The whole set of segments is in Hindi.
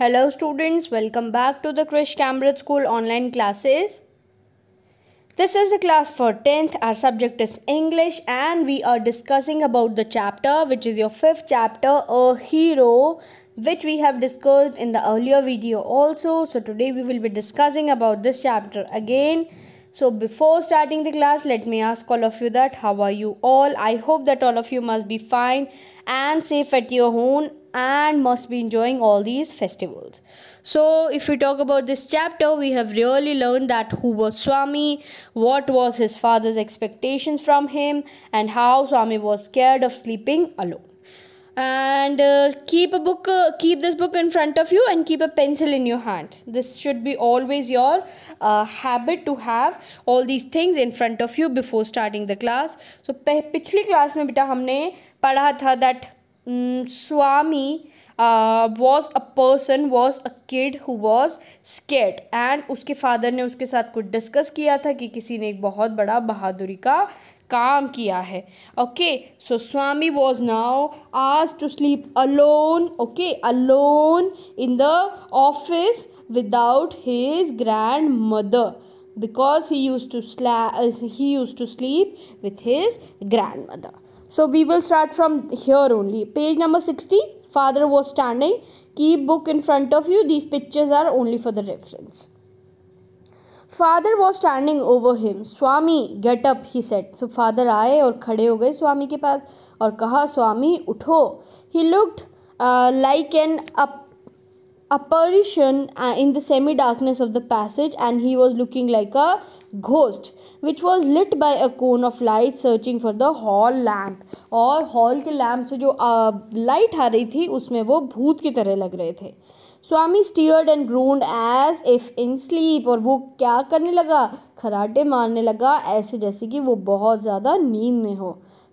Hello students, welcome back to the Krish Cambridge School online classes. This is the class for 10th. Our subject is English and we are discussing about the chapter which is your 5th chapter, A Hero which we have discussed in the earlier video also. So today we will be discussing about this chapter again. So before starting the class, let me ask all of you that how are you all? I hope that all of you must be fine and safe at your home and must be enjoying all these festivals. So, if we talk about this chapter, we have really learned that who was Swami, what was his father's expectations from him, and how Swami was scared of sleeping alone and uh, keep a book uh, keep this book in front of you and keep a pencil in your hand this should be always your uh, habit to have all these things in front of you before starting the class so पिछली क्लास में बेटा हमने पढ़ा था that Swami was a person was a kid who was scared and उसके फादर ने उसके साथ कुछ डिस्कस किया था कि किसी ने एक बहुत बड़ा बहादुरी का काम किया है okay so Swami was now आज to sleep alone okay alone in the office without his grandmother because he use to स्लै he use to sleep sleep with grandmother so we will start from here only page number 60 father was standing keep book in front of you these pictures are only for the reference father was standing over him Swami get up he said so father आए और खड़े हो गए स्वामी के पास और कहा स्वामी उठो ही लुक्ड लाइक एन अप apparition in the semi darkness of the passage and he was looking like a ghost which was lit by a cone of light searching for the hall lamp और हॉल के लैम्प से जो light aa rahi thi usme wo bhoot ki tarah lag rahe the Swami stared and groaned as if in sleep और वो क्या करने लगा खराटे मारने लगा ऐसे जैसे कि वो बहुत ज़्यादा नींद में हो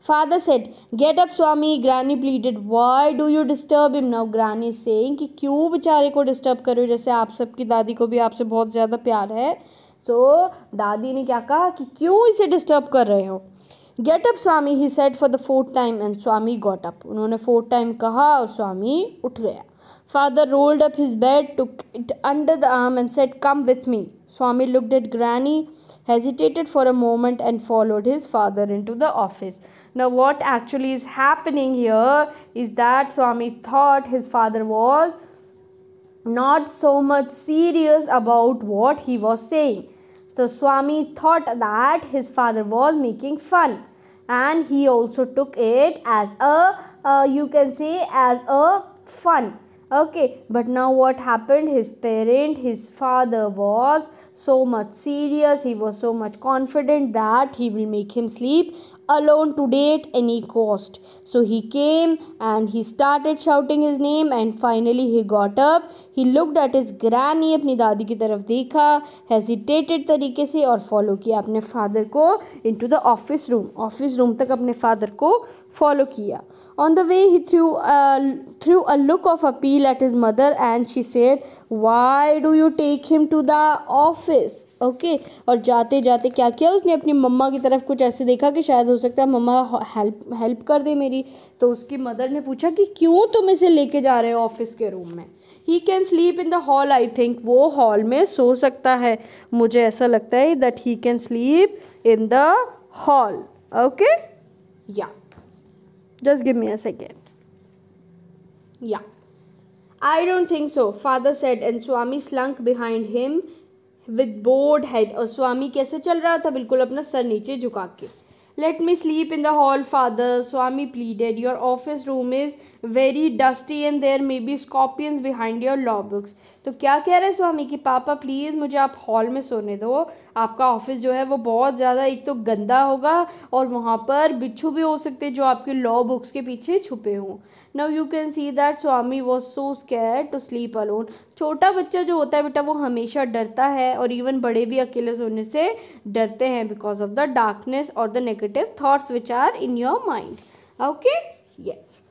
father said get up Swami granny pleaded why do you disturb him now granny saying कि क्यों बेचारे को डिस्टर्ब करो जैसे आप सबकी दादी को भी आपसे बहुत ज़्यादा प्यार है सो so, दादी ने क्या कहा कि क्यों इसे डिस्टर्ब कर रहे हो get up Swami he said for the fourth time and Swami got up उन्होंने फोर्थ टाइम कहा और स्वामी उठ गया father rolled up his bed to it under the arm and said come with me Swami looked at granny hesitated for a moment and followed his father in to the office Now what actually is happening here is that Swami thought his father was not so much serious about what he was saying. So Swami thought that his father was making fun and he also took it as a uh, you can say as a fun okay but now what happened his parent his father was so much serious he was so much confident that he will make him sleep alone to date any cost. So he came and he started shouting his name and finally he got up. He looked at his granny apni dadi ki taraf dekha, hesitated tarike se aur follow kiya apne father ko into the office room. Office room tak apne father ko follow kiya. On the way he threw a, uh, threw a look of appeal at his mother and she said, why do you take him to the office? Okay और जाते जाते क्या किया उसने अपनी मम्मा की तरफ कुछ ऐसे देखा कि शायद हो सकता है मम्मा हेल्प हेल्प कर दे मेरी तो उसकी मदर ने पूछा कि क्यों तुम इसे लेके जा रहे हो ऑफिस के रूम में he can sleep in the hall I think वो हॉल में सो सकता है मुझे ऐसा लगता है that he can sleep in the hall okay या just give me a second या I don't think so father said and Swami slunk behind him with bowed head और स्वामी कैसे चल रहा था बिल्कुल अपना सर नीचे झुका के let me sleep in the hall father Swami pleaded your office room is very dusty and there may be scorpions behind your law books तो क्या कह रहे हैं स्वामी कि पापा प्लीज़ मुझे आप हॉल में सोने दो आपका ऑफिस जो है वो बहुत ज़्यादा एक तो गंदा होगा और वहाँ पर बिच्छू भी हो सकते हैं जो आपके लॉ बुक्स के पीछे छुपे हों now you can see that Swami was so scare to sleep alone छोटा बच्चा जो होता है बेटा वो हमेशा डरता है और इवन बड़े भी अकेले सोने से डरते हैं बिकॉज ऑफ द डार्कनेस और the negative thoughts which are in your mind okay yes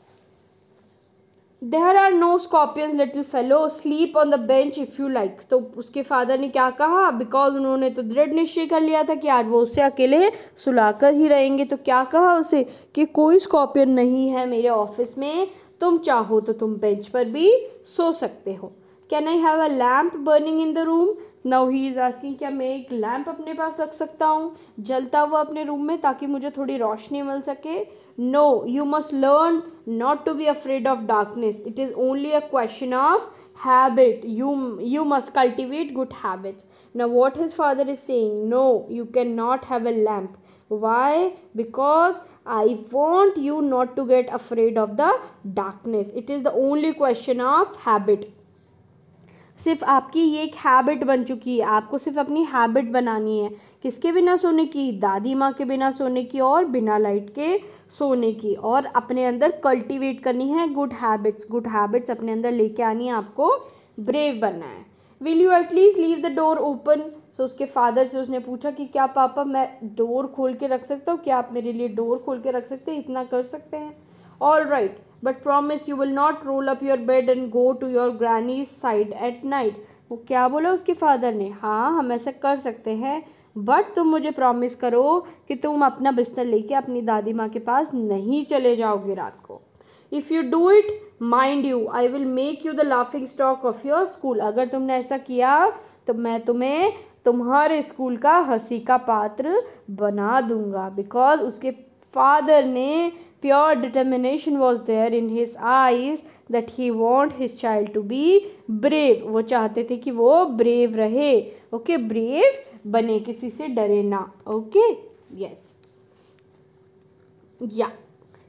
there are no scorpions little fellow sleep on the bench if you like तो उसके फादर ने क्या कहा बिकॉज उन्होंने तो दृढ़ निश्चय कर लिया था कि आज वो उससे अकेले सुलाकर ही रहेंगे तो क्या कहा उसे कि कोई स्कॉर्पियन नहीं है मेरे ऑफिस में तुम चाहो तो तुम बेंच पर भी सो सकते हो can I have a lamp burning in the room now he is asking क्या मैं एक लैम्प अपने पास रख सकता हूँ जलता हुआ अपने रूम में ताकि मुझे थोड़ी रोशनी मिल सके No, you must learn not to be afraid of darkness. It is only a question of habit. You, you must cultivate good habits. Now, what his father is saying, no, you cannot have a lamp. Why? Because I want you not to get afraid of the darkness. It is the only question of habit. सिर्फ आपकी ये एक हैबिट बन चुकी है आपको सिर्फ अपनी हैबिट बनानी है किसके बिना सोने की दादी माँ के बिना सोने की और बिना लाइट के सोने की और अपने अंदर कल्टीवेट करनी है गुड हैबिट्स गुड हैबिट्स अपने अंदर लेके आनी है आपको ब्रेव बनना है will you at least leave the door open so उसके फादर से उसने पूछा कि क्या पापा मैं डोर खोल के रख सकता हूँ क्या आप मेरे लिए डोर खोल के रख सकते हैं इतना कर सकते हैं all right but promise you will not roll up your bed and go to your granny side at night वो क्या बोला उसके फादर ने हाँ हम ऐसा कर सकते हैं बट तुम मुझे प्रॉमिस करो कि तुम अपना बिस्तर लेके अपनी दादी माँ के पास नहीं चले जाओगे रात को if you do it mind you I will make you the laughing stock of your school अगर तुमने ऐसा किया तो मैं तुम्हें तुम्हारे स्कूल का हंसी का पात्र बना दूंगा बिकॉज उसके फादर ने Pure determination was there in his eyes that he want his child to be brave. वो चाहते थे कि वो brave रहे okay, brave बने किसी से डरे ना ओके यस या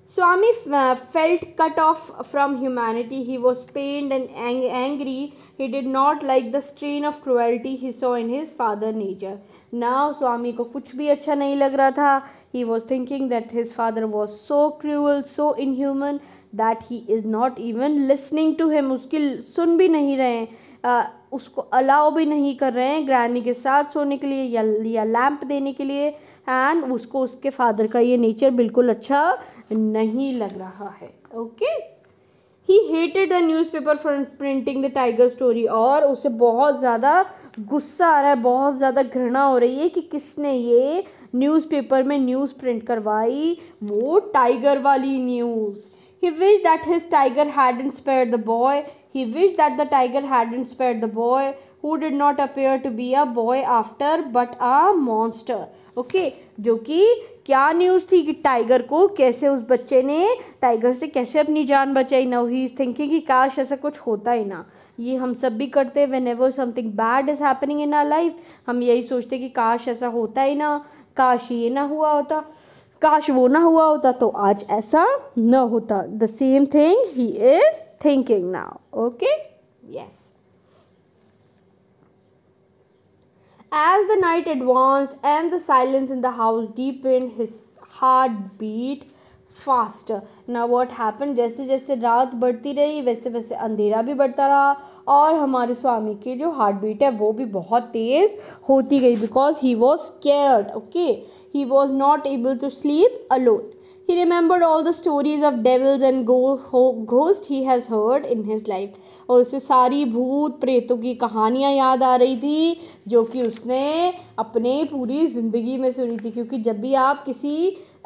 Swami uh, felt cut off from humanity. He was pained and angry He did not like the strain of cruelty he saw in his father nature. Now Swami को कुछ भी अच्छा नहीं लग रहा था He was thinking that his father was so cruel, so inhuman that he is not even listening to him. उसकी सुन भी नहीं रहे हैं uh, उसको अलाउ भी नहीं कर रहे हैं ग्रैनी के साथ सोने के लिए या, या लैंप देने के लिए एंड उसको उसके फादर का ये नेचर बिल्कुल अच्छा नहीं लग रहा है okay okay? He hated the news for printing the tiger story और उसे बहुत ज़्यादा गुस्सा आ रहा है बहुत ज़्यादा घृणा हो रही है कि किसने ये न्यूज़पेपर में न्यूज़ प्रिंट करवाई वो टाइगर वाली news he wish that his tiger had inspire the boy he wish that the tiger had inspire the boy who did not appear to be a boy after but a monster okay जो कि क्या न्यूज़ थी कि टाइगर को कैसे उस बच्चे ने टाइगर से कैसे अपनी जान बचाई ना ही इज़ थिंकिंग कि काश ऐसा कुछ होता ही ना ये हम सब भी करते हैं whenever something bad is happening in our life हम यही सोचते कि काश ऐसा होता ही ना काश ये ना हुआ होता काश वो ना हुआ होता तो आज ऐसा ना होता the same thing he is thinking now okay yes As the night advanced and the silence in the house deepened, his heart beat faster ना वॉट हैपन जैसे जैसे रात बढ़ती रही वैसे वैसे अंधेरा भी बढ़ता रहा और हमारे स्वामी की जो हार्ट बीट है वो भी बहुत तेज़ होती गई because he was scared okay he was not able to sleep alone He remembered all the stories of devils and ghosts he has heard in his life. और उसे सारी भूत प्रेतों की कहानियाँ याद आ रही थी जो कि उसने अपने पूरी ज़िंदगी में सुनी थी क्योंकि जब भी आप किसी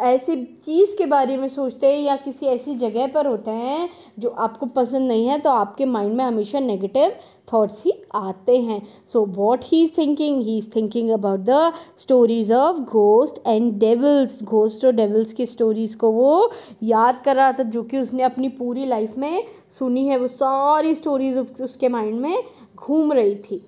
ऐसी चीज़ के बारे में सोचते हैं या किसी ऐसी जगह पर होते हैं जो आपको पसंद नहीं है तो आपके माइंड में हमेशा नेगेटिव थाट्स ही आते हैं so what he is thinking he is thinking about the stories of ghost and devils ghost और डेवल्स की स्टोरीज़ को वो याद कर रहा था जो कि उसने अपनी पूरी लाइफ में सुनी है वो सारी स्टोरीज़ उसके माइंड में घूम रही थी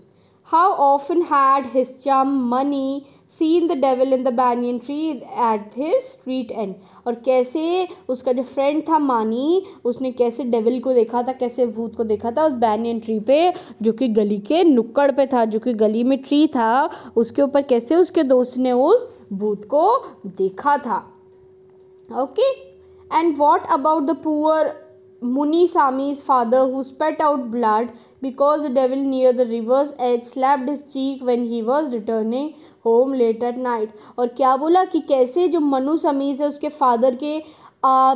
How often had his chum money seen the devil in the banyan tree at his street and और कैसे उसका जो फ्रेंड था मानी उसने कैसे डेविल को देखा था कैसे भूत को देखा था उस बैनियन ट्री पे जो कि गली के नुक्कड़ पे था जो कि गली में ट्री था उसके ऊपर कैसे उसके दोस्त ने उस भूत को देखा था okay and what about the poor Munisami's father who spat out blood because the devil near the river's edge slapped his cheek when he was returning home late at night. और क्या बोला कि कैसे जो मनु समीज है उसके फादर के आ,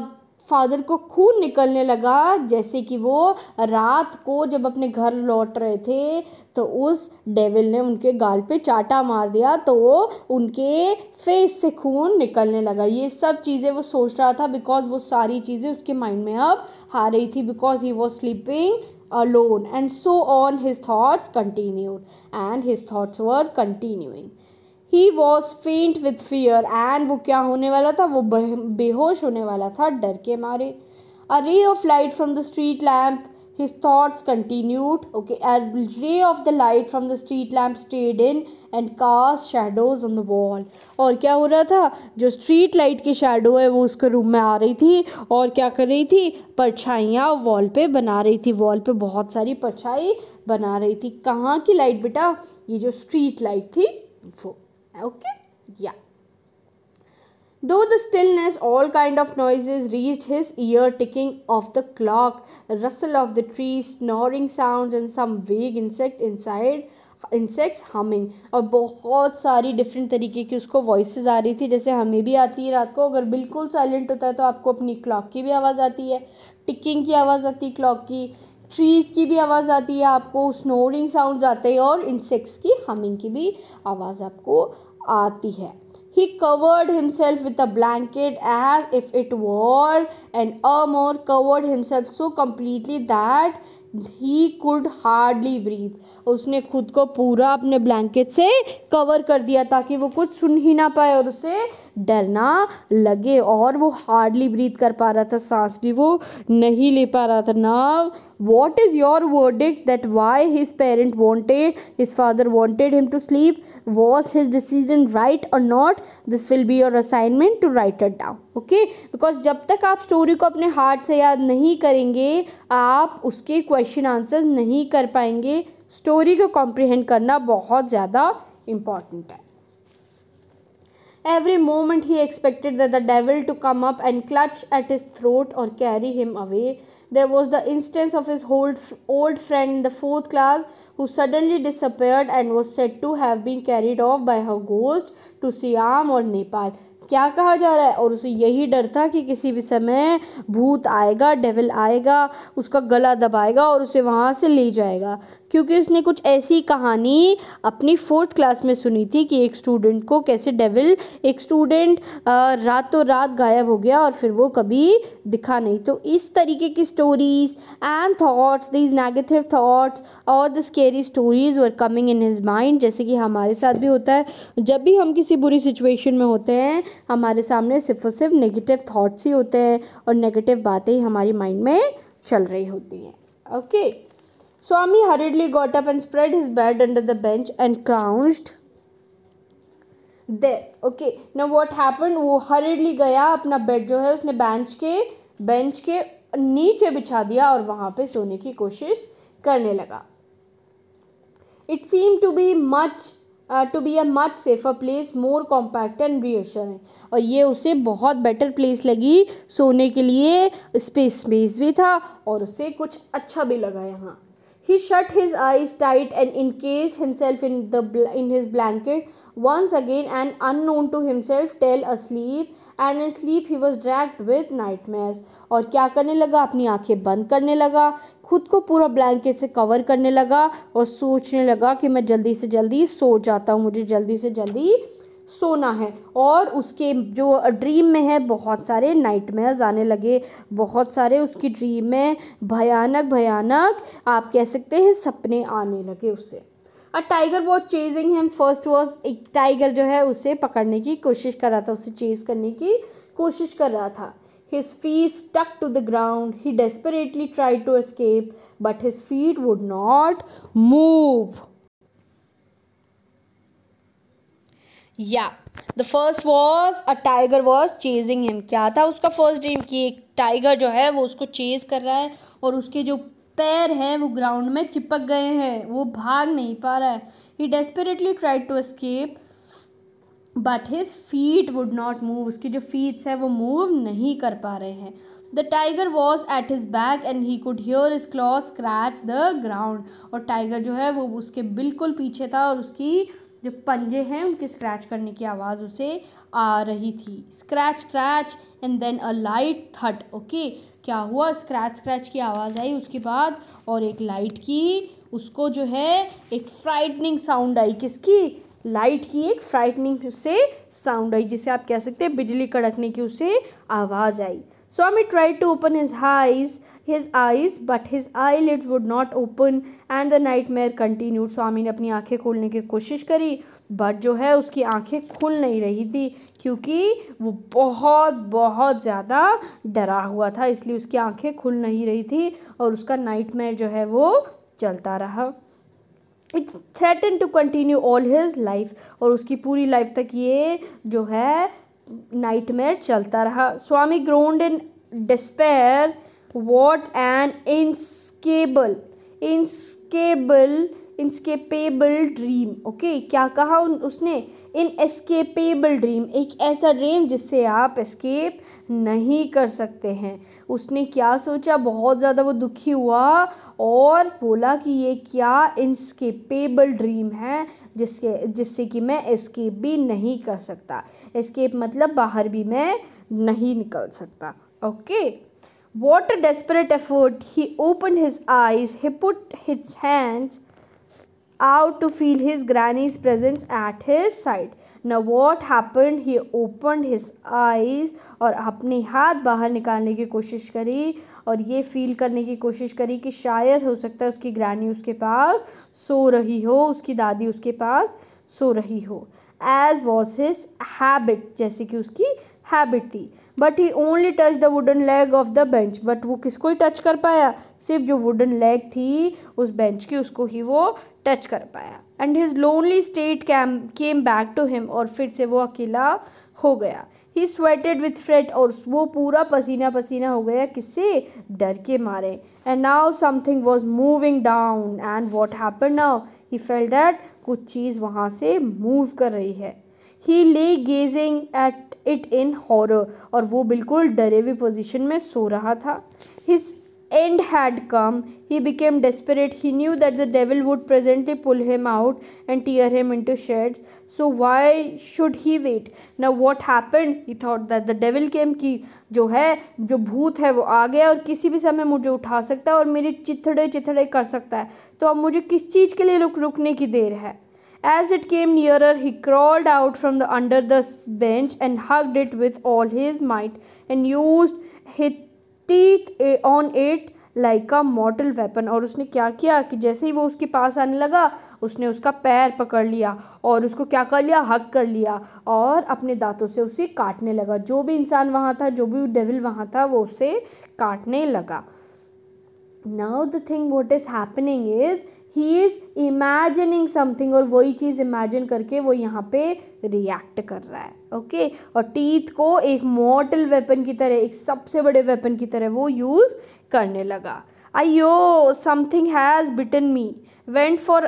फादर को खून निकलने लगा जैसे कि वो रात को जब अपने घर लौट रहे थे तो उस डेविल ने उनके गाल पे चाटा मार दिया तो वो उनके फेस से खून निकलने लगा ये सब चीज़ें वो सोच रहा था बिकॉज वो सारी चीज़ें उसके माइंड में अब आ रही थी because he was sleeping alone and so on his thoughts continued and his thoughts were continuing He was faint with fear, and वो क्या होने वाला था वो बेहोश होने वाला था डर के मारे ray of light from the street lamp. his thoughts continued okay a ray of the light from the street lamp stayed in and cast shadows on the wall और क्या हो रहा था जो स्ट्रीट लाइट की शेडो है वो उसके रूम में आ रही थी और क्या कर रही थी परछाइयाँ वॉल पे बना रही थी वॉल पे बहुत सारी परछाई बना रही थी कहाँ की लाइट बेटा ये जो स्ट्रीट लाइट थी वो ओके या दो the stillness all kind of noise reach his ear ticking of the clock rustle of the tree snoring sound and some vague insect inside insects humming और बहुत सारी डिफरेंट तरीके की उसको वॉइसेस आ रही थी जैसे हमें भी आती है रात को अगर बिल्कुल साइलेंट होता है तो आपको अपनी क्लॉक की भी आवाज़ आती है टिकिंग की आवाज़ आती है क्लॉक की ट्रीज़ की भी आवाज़ आती है आपको स्नोरिंग साउंड आते हैं और इंसेक्ट्स की हमिंग की भी आवाज़ आपको आती है he covered himself with a blanket as if it were an armor covered himself so completely that he could hardly breathe उसने खुद को पूरा अपने ब्लैंकेट से कवर कर दिया ताकि वो कुछ सुन ही ना पाए और उसे डरना लगे और वो हार्डली ब्रीथ कर पा रहा था सांस भी वो नहीं ले पा रहा था ना what is your verdict that why his parent wanted his father wanted him to sleep was his decision right और not this will be your assignment to write it down okay because जब तक आप स्टोरी को अपने हार्ट से याद नहीं करेंगे आप उसके क्वेश्चन आंसर नहीं कर पाएंगे स्टोरी को कॉम्प्रिहेंड करना बहुत ज़्यादा इम्पॉर्टेंट है Every moment he expected that the devil to come up and clutch at his throat or carry him away. There was the instance of his old, old friend in the fourth class who suddenly disappeared and was said to have been carried off by her ghost to Siam or Nepal. क्या कहा जा रहा है और उसे यही डर था कि किसी भी समय भूत आएगा डेविल आएगा उसका गला दबाएगा और उसे वहाँ से ले जाएगा क्योंकि उसने कुछ ऐसी कहानी अपनी फोर्थ क्लास में सुनी थी कि एक स्टूडेंट को कैसे डेविल एक स्टूडेंट रातों रात गायब हो गया और फिर वो कभी दिखा नहीं तो इस तरीके की stories and thoughts these negative thoughts और the scary stories were coming in his mind जैसे कि हमारे साथ भी होता है जब भी हम किसी बुरी सिचुएशन में होते हैं हमारे सामने सिर्फ और सिर्फ नेगेटिव थाट्स ही होते हैं और नेगेटिव बातें ही हमारी माइंड में चल रही होती हैं okay Swami hurriedly got up and spread his bed under the bench and crouched there okay न वॉट हैपन वो हरिडली गया अपना बेड जो है उसने बेंच के बेंच के नीचे बिछा दिया और वहाँ पे सोने की कोशिश करने लगा it seem to be much to be a much safer place more compact and है और ये उसे बहुत बेटर प्लेस लगी सोने के लिए स्पेस स्पेस भी था और उसे कुछ अच्छा भी लगा यहाँ ही shut his eyes tight and encased himself in the in his blanket once again and unknown to himself a asleep and in sleep he was dragged with nightmares और क्या करने लगा अपनी आंखें बंद करने लगा खुद को पूरा ब्लैंकेट से कवर करने लगा और सोचने लगा कि मैं जल्दी से जल्दी सो जाता हूँ मुझे जल्दी से जल्दी सोना है और उसके जो ड्रीम में है बहुत सारे मेज़ आने लगे बहुत सारे उसकी ड्रीम में भयानक भयानक आप कह सकते हैं सपने आने लगे उसे a tiger was chasing him first was एक टाइगर जो है उसे पकड़ने की कोशिश कर रहा था उसे चेज करने की कोशिश कर रहा था his feet stuck to the ground he desperately try to escape but his feet would not move या the first was a tiger was chasing him क्या था उसका फर्स्ट ड्रीम कि एक टाइगर जो है वो उसको चेज कर रहा है और उसके जो पैर हैं वो ग्राउंड में चिपक गए हैं वो भाग नहीं पा रहा है he desperately try to escape but his feet would not move उसके जो फीट्स हैं वो मूव नहीं कर पा रहे हैं the tiger was at his back and he could hear its claws scratch the ground और टाइगर जो है वो उसके बिल्कुल पीछे था और उसकी जो पंजे हैं उनके स्क्रैच करने की आवाज़ उसे आ रही थी scratch scratch and then a light thud okay क्या हुआ स्क्रैच स्क्रैच की आवाज़ आई उसके बाद और एक लाइट की उसको जो है एक फ्राइटनिंग साउंड आई किसकी लाइट की एक फ्राइटनिंग से साउंड आई जिसे आप कह सकते हैं बिजली कड़कने की उसे आवाज़ आई Swami try to open his eyes his eyes but his eyelids would not open and the nightmare continued Swami ने अपनी आंखें खोलने की कोशिश करी बट जो है उसकी आंखें खुल नहीं रही थी क्योंकि वो बहुत बहुत ज़्यादा डरा हुआ था इसलिए उसकी आंखें खुल नहीं रही थी और उसका नाइटमेयर जो है वो चलता रहा it threaten to continue all his life और उसकी पूरी लाइफ तक ये जो है नाइटमेयर चलता रहा Swami groaned in despair what an inescapable inescapable inescapable dream okay क्या कहा उन, उसने इन एस्केपेबल ड्रीम एक ऐसा ड्रीम जिससे आप एस्केप नहीं कर सकते हैं उसने क्या सोचा बहुत ज़्यादा वो दुखी हुआ और बोला कि ये क्या इंस्केपेबल ड्रीम है जिसके जिससे कि मैं एस्केप भी नहीं कर सकता एस्केप मतलब बाहर भी मैं नहीं निकल सकता okay What a desperate effort! He opened his eyes. He put his hands out to feel his granny's presence at his side. Now what happened? He opened his eyes और अपने हाथ बाहर निकालने की कोशिश करी और ये फील करने की कोशिश करी कि शायद हो सकता है उसकी ग्रैनी उसके पास सो रही हो उसकी दादी उसके पास सो रही हो एज वॉज हिज हैबिट जैसे कि उसकी हैबिट थी but he only touch the wooden leg of the bench but वो किसको ही टच कर पाया सिर्फ जो वुडन लेग थी उस बेंच की उसको ही वो टच कर पाया and his lonely state came came back to him और फिर से वो अकेला हो गया ही स्वेटेड विथ फ्रेट और वो पूरा पसीना पसीना हो गया किससे डर के मारे and now something was moving down and what happen now he felt that कुछ चीज़ वहाँ से मूव कर रही है he lay gazing at it in horror और वो बिल्कुल डरे हुए पोजिशन में सो रहा था his end had come he became desperate he knew that the devil would presently pull him out and tear him into shreds so why should he wait ना what happen he thought that the devil came की जो है जो भूत है वो आ गया और किसी भी समय मुझे उठा सकता है और मेरे चिथड़े चिथड़े कर सकता है तो अब मुझे किस चीज़ के लिए रुक रुकने की देर है As it came nearer, he crawled out from the under the bench and hugged it with all his might and used his teeth on it like a mortal weapon. और उसने क्या किया कि जैसे ही वो उसके पास आने लगा उसने उसका पैर पकड़ लिया और उसको क्या कर लिया हक कर लिया और अपने दांतों से उसे काटने लगा जो भी इंसान वहाँ था जो भी डेविल वहाँ था वो उसे काटने लगा now the thing what is happening is he is imagining something और वही चीज़ इमेजिन करके वो यहाँ पे रिएक्ट कर रहा है ओके okay? और टीथ को एक मॉडल वेपन की तरह एक सबसे बड़े वेपन की तरह वो यूज़ करने लगा यो something has bitten me went for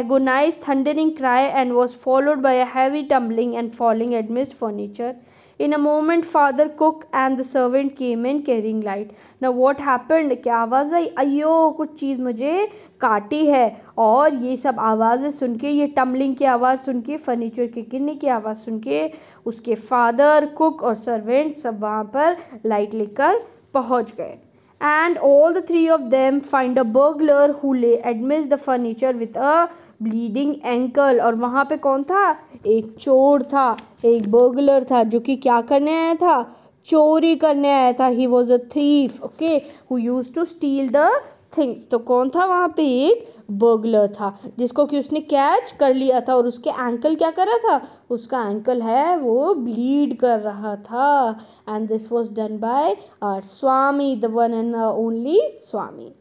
agonise thundering cry and was followed by a heavy tumbling and falling amidst furniture in a moment father cook and the servant came in carrying light न वॉट हैपन्ड क्या आवाज़ आई अयो कुछ चीज़ मुझे काटी है और ये सब आवाज़ें सुन के ये टम्बलिंग की आवाज़ सुन के फर्नीचर के गिरने की आवाज़ सुन के उसके फादर कुक और सर्वेंट सब वहाँ पर लाइट लेकर पहुँच गए and all the three of them find a burglar who lay एडमिस the furniture with a bleeding ankle और वहाँ पे कौन था एक चोर था एक बर्गलर था जो कि क्या करने आया था चोरी करने आया था he was a thief okay who use to steal the things तो कौन था वहाँ पे एक बर्गलर था जिसको कि उसने कैच कर लिया था और उसके एंकल क्या कर रहा था उसका एंकल है वो ब्लीड कर रहा था and this was done by our Swami the one and only Swami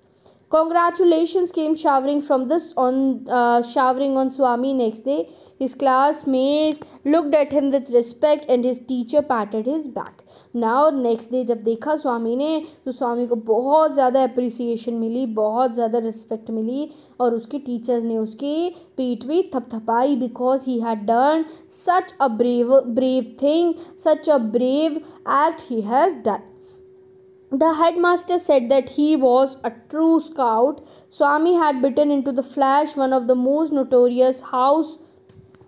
congratulations came showering from this on uh, showering on swami next day his classmates looked at him with respect and his teacher patted his back now next day jab dekha swami ne to swami ko bahut zyada appreciation mili bahut zyada respect mili aur uske teachers ne uske peeth bhi thapthapayi because he had done such a brave brave thing such a brave act he has done The headmaster said that he was a true scout. Swami had bitten into the flash one of the most notorious house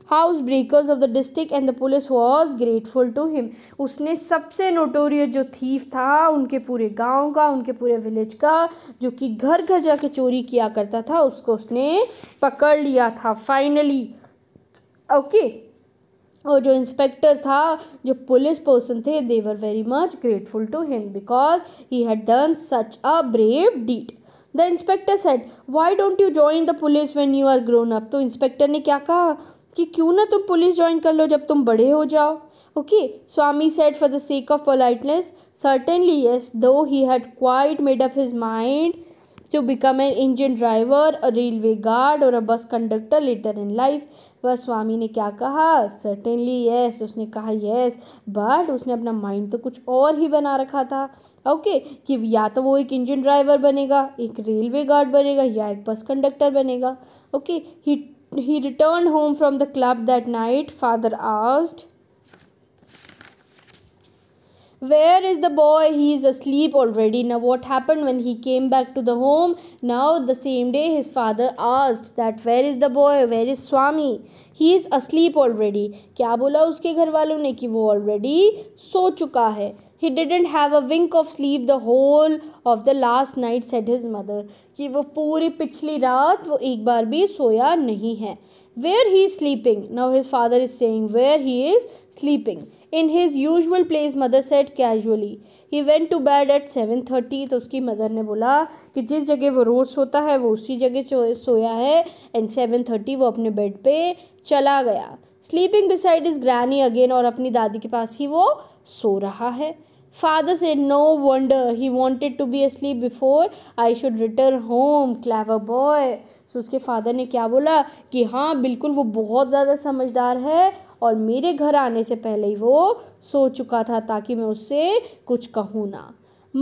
housebreakers of the district and the police was grateful to him उसने सबसे नोटोरियस जो थीफ था उनके पूरे गांव का उनके पूरे विलेज का जो कि घर घर जा जाके चोरी किया करता था उसको उसने पकड़ लिया था फाइनली ओके okay. और जो इंस्पेक्टर था जो पुलिस पर्सन थे they were very much grateful to him because he had done such a brave deed the inspector said why don't you join the police when you are grown up तो इंस्पेक्टर ने क्या कहा कि क्यों ना तुम पुलिस ज्वाइन कर लो जब तुम बड़े हो जाओ okay Swami said for the sake of politeness certainly yes though he had quite made up his mind to become an engine driver a railway guard और a bus conductor letter in life वह स्वामी ने क्या कहा सर्टेनली yes. उसने कहा yes. बट उसने अपना माइंड तो कुछ और ही बना रखा था ओके okay, कि या तो वो एक इंजन ड्राइवर बनेगा एक रेलवे गार्ड बनेगा या एक बस कंडक्टर बनेगा okay he he return home from the club that night father asked Where is the boy? He is asleep already. Now, what happened when he came back to the home? Now, the same day, his father asked that where is the boy? Where is Swami? He is asleep already. क्या बोला उसके घर वालों ने कि वो already सो चुका है he didn't have a wink of sleep the whole of the last night said his mother कि वो पूरी पिछली रात वो एक बार भी सोया नहीं है where he is sleeping now his father is saying where he is sleeping in his usual place mother said casually he went to bed at seven thirty तो उसकी मदर ने बोला कि जिस जगह वो रोज़ सोता है वो उसी जगह सोया है एंड सेवन थर्टी वो अपने बेड पे चला गया sleeping beside his granny again और अपनी दादी के पास ही वो सो रहा है फादर से no wonder he wanted to be sleep before I should return home clever boy so उसके फादर ने क्या बोला कि हाँ बिल्कुल वो बहुत ज़्यादा समझदार है और मेरे घर आने से पहले ही वो सो चुका था ताकि मैं उससे कुछ कहूँ ना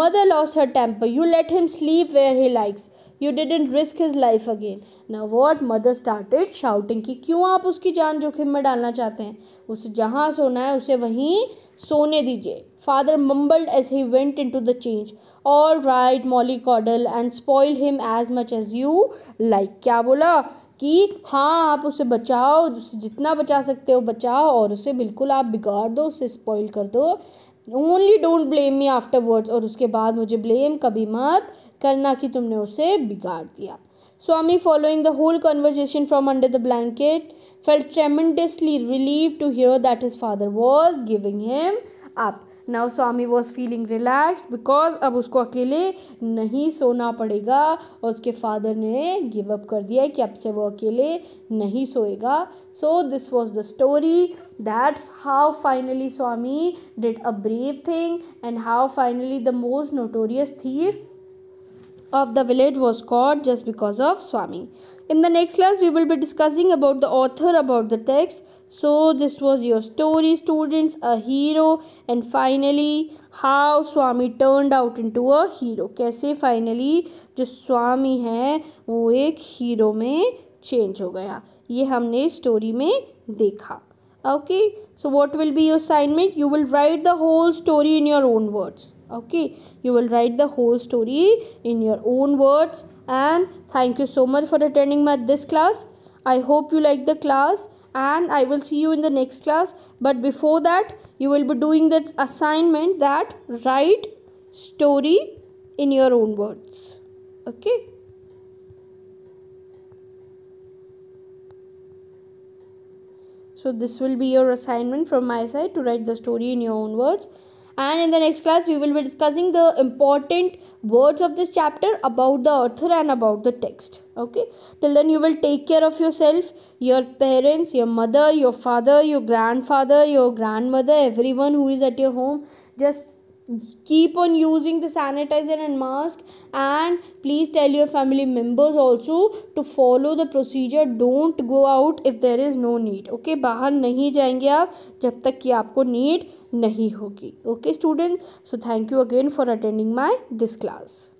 mother lost her temper you let him sleep where he likes you didn't risk his life again ना वॉट मदर स्टार्टेड शाउटिंग की क्यों आप उसकी जान जोखिम में डालना चाहते हैं उसे जहाँ सोना है उसे वहीं सोने दीजिए father mumbled as he went in to the change all right mollycoddle and spoil him as much as you like क्या बोला कि हाँ आप उसे बचाओ उसे जितना बचा सकते हो बचाओ और उसे बिल्कुल आप बिगाड़ दो उसे स्पॉइल कर दो only don't blame me afterwards और उसके बाद मुझे ब्लेम कभी मत करना कि तुमने उसे बिगाड़ दिया Swami following the whole conversation from under the blanket felt tremendously relieved to hear that his father was giving him up now Swami was feeling relax because अब उसको अकेले नहीं सोना पड़ेगा और उसके फादर ने गिव अप कर दिया कि अब से वो अकेले नहीं सोएगा so this was the story that how finally Swami did a brave thing and how finally the most notorious thief of the village was caught just because of Swami. In the next class, we will be discussing about the author, about the text. So, this was your story, students, a hero, and finally, how Swami turned out into a hero. कैसे finally जो Swami है वो एक hero में change हो गया ये हमने story में देखा okay so what will be your assignment you will write the whole story in your own words okay you will write the whole story in your own words and thank you so much for attending my this class i hope you like the class and i will see you in the next class but before that you will be doing that assignment that write story in your own words okay So this will be your assignment from my side to write the story in your own words and in the next class we will be discussing the important words of this chapter about the author and about the text okay till then you will take care of yourself your parents your mother your father your grandfather your grandmother everyone who is at your home just keep on using the sanitizer and mask and please tell your family members also to follow the procedure don't go out if there is no need okay Bahar nahi jayenge aap jab tak ki aapko need. नहीं होगी okay student so thank you again for attending my this class